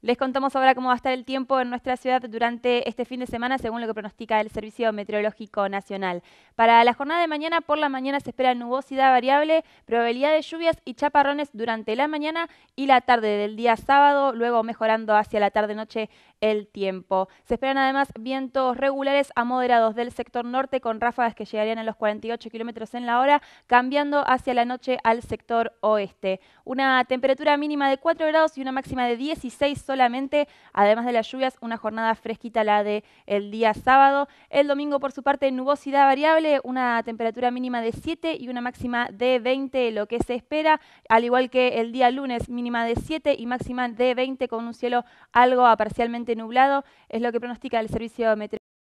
Les contamos ahora cómo va a estar el tiempo en nuestra ciudad durante este fin de semana, según lo que pronostica el Servicio Meteorológico Nacional. Para la jornada de mañana, por la mañana se espera nubosidad variable, probabilidad de lluvias y chaparrones durante la mañana y la tarde del día sábado, luego mejorando hacia la tarde-noche el tiempo. Se esperan además vientos regulares a moderados del sector norte con ráfagas que llegarían a los 48 kilómetros en la hora, cambiando hacia la noche al sector oeste. Una temperatura mínima de 4 grados y una máxima de 16 solamente, además de las lluvias, una jornada fresquita la de el día sábado. El domingo, por su parte, nubosidad variable, una temperatura mínima de 7 y una máxima de 20, lo que se espera, al igual que el día lunes, mínima de 7 y máxima de 20 con un cielo algo parcialmente nublado, es lo que pronostica el servicio meteorológico.